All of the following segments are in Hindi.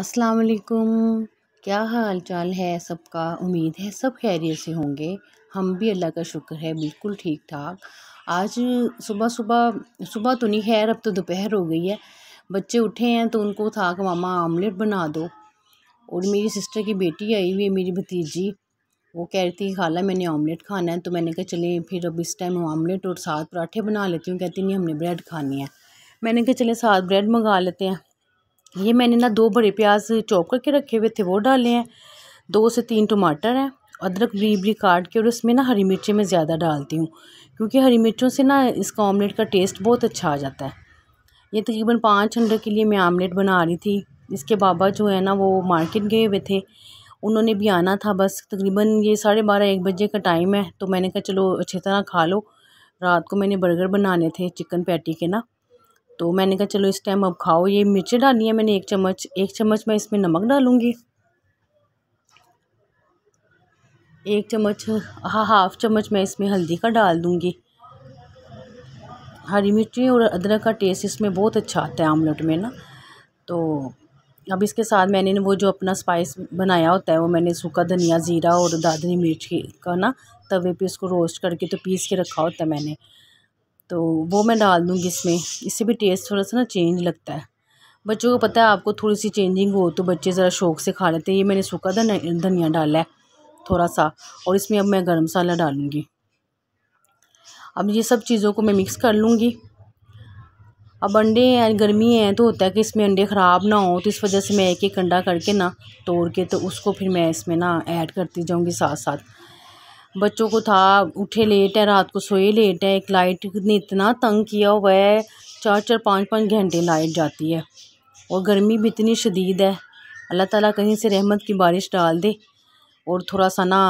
अस्सलाम वालेकुम क्या हाल चाल है सबका उम्मीद है सब खैरियत से होंगे हम भी अल्लाह का शुक्र है बिल्कुल ठीक ठाक आज सुबह सुबह सुबह तो नहीं खैर अब तो दोपहर हो गई है बच्चे उठे हैं तो उनको था कि मामा आमलेट बना दो और मेरी सिस्टर की बेटी आई हुई है मेरी भतीजी वो कह रही थी खाला मैंने ऑमलेट खाना है तो मैंने कहा चले फिर अब इस टाइम ऑमलेट और सात पराठे बना लेती हूँ कहती नहीं हमने ब्रेड खानी है मैंने कहा चले सात ब्रेड मंगा लेते हैं ये मैंने ना दो बड़े प्याज चॉप करके रखे हुए थे वो डाले हैं दो से तीन टमाटर हैं अदरक बरी बरी काट के और उसमें ना हरी मिर्चें मैं ज़्यादा डालती हूँ क्योंकि हरी मिर्चों से ना इसका ऑमलेट का टेस्ट बहुत अच्छा आ जाता है ये तकरीबन पाँच हंड्रेड के लिए मैं आमलेट बना रही थी इसके बाबा जो है ना वो मार्केट गए हुए थे उन्होंने भी आना था बस तकरीबन ये साढ़े बारह एक बजे का टाइम है तो मैंने कहा चलो अच्छी तरह खा लो रात को मैंने बर्गर बनाने थे चिकन पैटी के ना तो मैंने कहा चलो इस टाइम अब खाओ ये मिर्चें डालनी है मैंने एक चम्मच एक चम्मच मैं इसमें नमक डालूँगी एक चम्मच हाँ हाफ चम्मच मैं इसमें हल्दी का डाल दूँगी हरी मिर्ची और अदरक का टेस्ट इसमें बहुत अच्छा आता है आमलेट में ना तो अब इसके साथ मैंने वो जो अपना स्पाइस बनाया होता है वो मैंने सूखा धनिया ज़ीरा और दादरी मिर्च का ना तवे पे इसको रोस्ट करके तो पीस के रखा होता है मैंने तो वो मैं डाल दूँगी इसमें इससे भी टेस्ट थोड़ा सा ना चेंज लगता है बच्चों को पता है आपको थोड़ी सी चेंजिंग हो तो बच्चे ज़रा शौक से खा लेते हैं ये मैंने सूखा धनिया डाला है थोड़ा सा और इसमें अब मैं गर्म मसाला डालूँगी अब ये सब चीज़ों को मैं मिक्स कर लूँगी अब अंडे हैं गर्मी है तो होता है कि इसमें अंडे ख़राब ना हो तो इस वजह से मैं एक एक अंडा करके ना तोड़ के तो उसको फिर मैं इसमें ना ऐड करती जाऊँगी साथ साथ बच्चों को था उठे लेट है रात को सोए लेट है एक लाइट ने इतना तंग किया हुआ है चार चार पाँच पाँच घंटे लाइट जाती है और गर्मी भी इतनी शदीद है अल्लाह ताला कहीं से रहमत की बारिश डाल दे और थोड़ा सा ना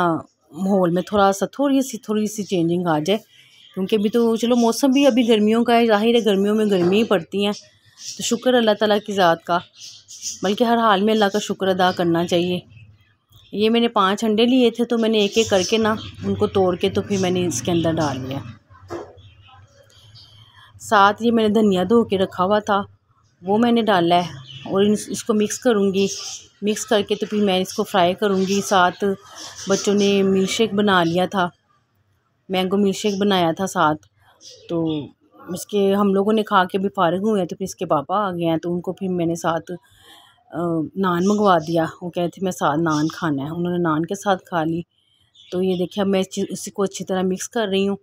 माहौल में थोड़ा सा थोड़ी सी थोड़ी सी चेंजिंग आ जाए क्योंकि अभी तो चलो मौसम भी अभी गर्मियों का है जाहिर है गर्मियों में गर्मी ही पड़ती हैं तो शुक्र अल्लाह ताला की ज़ात का बल्कि हर हाल में अल्लाह का शुक्र अदा करना चाहिए ये मैंने पांच अंडे लिए थे तो मैंने एक एक करके ना उनको तोड़ के तो फिर मैंने इसके अंदर डाल लिया साथ ये मैंने धनिया धो के रखा हुआ था वो मैंने डाला है और इसको मिक्स करूँगी मिक्स करके तो फिर मैं इसको फ्राई करूँगी साथ बच्चों ने मिल्क शेक बना लिया था मैंगो मिल्क शेक बनाया था साथ तो इसके हम लोगों ने खा के भी फारग हुए हैं तो फिर इसके पापा आ गए हैं तो उनको फिर मैंने साथ नान मंगवा दिया वो कह रहे थे मैं साथ नान खाना है उन्होंने नान के साथ खा ली तो ये देखिए मैं इसी को अच्छी तरह मिक्स कर रही हूँ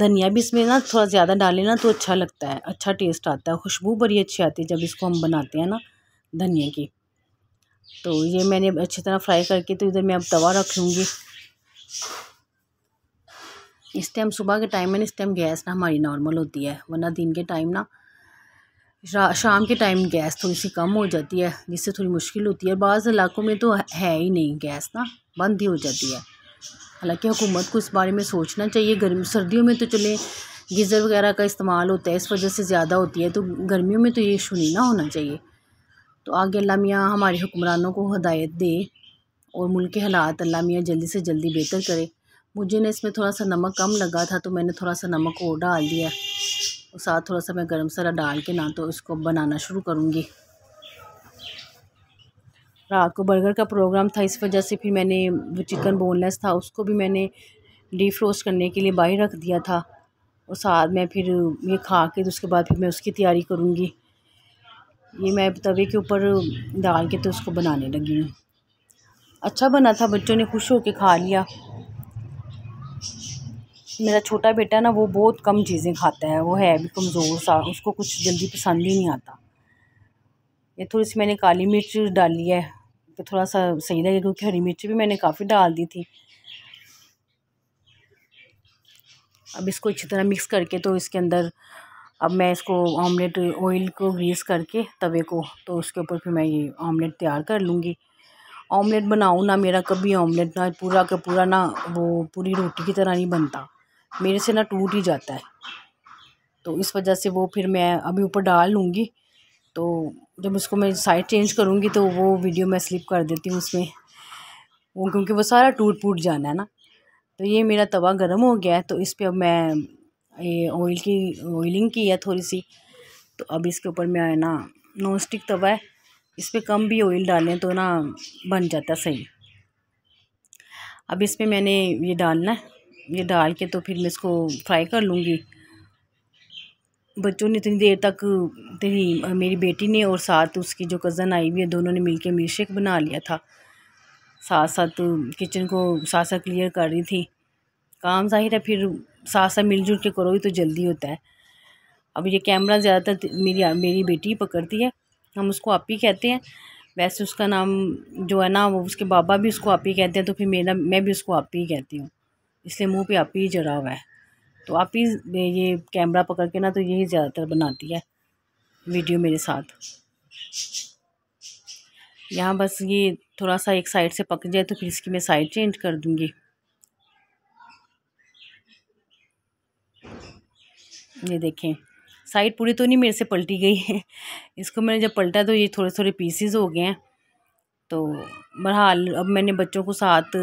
धनिया भी इसमें ना थोड़ा ज़्यादा डालें ना तो अच्छा लगता है अच्छा टेस्ट आता है खुशबू बड़ी अच्छी आती है जब इसको हम बनाते हैं ना धनिया की तो ये मैंने अच्छी तरह फ्राई करके तो इधर मैं अब तवा रख लूँगी इस टाइम सुबह के टाइम में इस टाइम गैस ना हमारी नॉर्मल होती है वरना दिन के टाइम ना शाम के टाइम गैस थोड़ी सी कम हो जाती है जिससे थोड़ी मुश्किल होती है बाज़ इलाकों में तो है ही नहीं गैस ना बंद ही हो जाती है हालांकि हुकूमत को इस बारे में सोचना चाहिए गर्मी सर्दियों में तो चले गीज़र वगैरह का इस्तेमाल होता है इस वजह से ज़्यादा होती है तो गर्मियों में तो ये इशू नहीं ना होना चाहिए तो आगे अल्लाह हमारे हुक्मरानों को हदायत दे और मुल्क के हालात अल्लाह मियाँ जल्दी से जल्दी बेहतर करे मुझे ना इसमें थोड़ा सा नमक कम लगा था तो मैंने थोड़ा सा नमक और डाल दिया और साथ थोड़ा सा मैं गरम मसाला डाल के ना तो इसको बनाना शुरू करूँगी रात को बर्गर का प्रोग्राम था इस वजह से फिर मैंने वो चिकन बोनलेस था उसको भी मैंने डीप फ्रोस्ट करने के लिए बाहर रख दिया था और साथ में फिर ये खा के तो उसके बाद फिर मैं उसकी तैयारी करूँगी ये मैं तवे के ऊपर डाल के तो उसको बनाने लगी हूँ अच्छा बना था बच्चों ने खुश होकर खा लिया मेरा छोटा बेटा ना वो बहुत कम चीज़ें खाता है वो है भी कमज़ोर सा उसको कुछ जल्दी पसंद ही नहीं आता ये थोड़ी सी मैंने काली मिर्च डाली है तो थोड़ा सा सही लगेगा क्योंकि हरी मिर्च भी मैंने काफ़ी डाल दी थी अब इसको अच्छी तरह मिक्स करके तो इसके अंदर अब मैं इसको ऑमलेट ऑयल को ग्रीस करके तवे को तो उसके ऊपर फिर मैं ये ऑमलेट तैयार कर लूँगी ऑमलेट बनाऊँ ना मेरा कभी ऑमलेट ना पूरा का पूरा ना वो पूरी रोटी की तरह नहीं बनता मेरे से ना टूट ही जाता है तो इस वजह से वो फिर मैं अभी ऊपर डाल लूँगी तो जब उसको मैं साइड चेंज करूँगी तो वो वीडियो मैं स्लिप कर देती हूँ उसमें वो क्योंकि वो सारा टूट फूट जाना है ना तो ये मेरा तवा गर्म हो गया है तो इस पर अब मैं ये ऑयल की ऑयलिंग की है थोड़ी सी तो अब इसके ऊपर मैं ना नॉन स्टिक तवा है इस पर कम भी ऑयल डालें तो ना बन जाता सही अब इसमें मैंने ये डालना है ये डाल के तो फिर मैं इसको फ्राई कर लूँगी बच्चों ने इतनी देर तक तेरी मेरी बेटी ने और साथ उसकी जो कज़न आई हुई है दोनों ने मिल के शेक बना लिया था साथ साथ किचन को साथ साथ क्लियर कर रही थी काम जाहिर है फिर साथ साथ मिलजुल के करो ही तो जल्दी होता है अब ये कैमरा ज़्यादातर मेरी मेरी बेटी ही पकड़ती है हम उसको आप ही कहते हैं वैसे उसका नाम जो है ना वो उसके बाबा भी उसको आप ही कहते हैं तो फिर मेरा मैं भी उसको आप ही कहती हूँ इसलिए मुंह पे आपी जरा हुआ है तो आप ही ये कैमरा पकड़ के ना तो यही ज़्यादातर बनाती है वीडियो मेरे साथ यहाँ बस ये थोड़ा सा एक साइड से पक जाए तो फिर इसकी मैं साइड चेंज कर दूँगी ये देखें साइड पूरी तो नहीं मेरे से पलटी गई है इसको मैंने जब पलटा तो ये थोड़े थोड़े पीसीज हो गए हैं तो बहरहाल अब मैंने बच्चों को साथ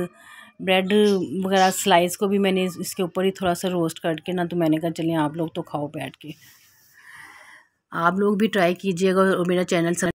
ब्रेड वगैरह स्लाइस को भी मैंने इसके ऊपर ही थोड़ा सा रोस्ट करके ना तो मैंने कहा चलिए आप लोग तो खाओ बैठ के आप लोग भी ट्राई कीजिएगा और मेरा चैनल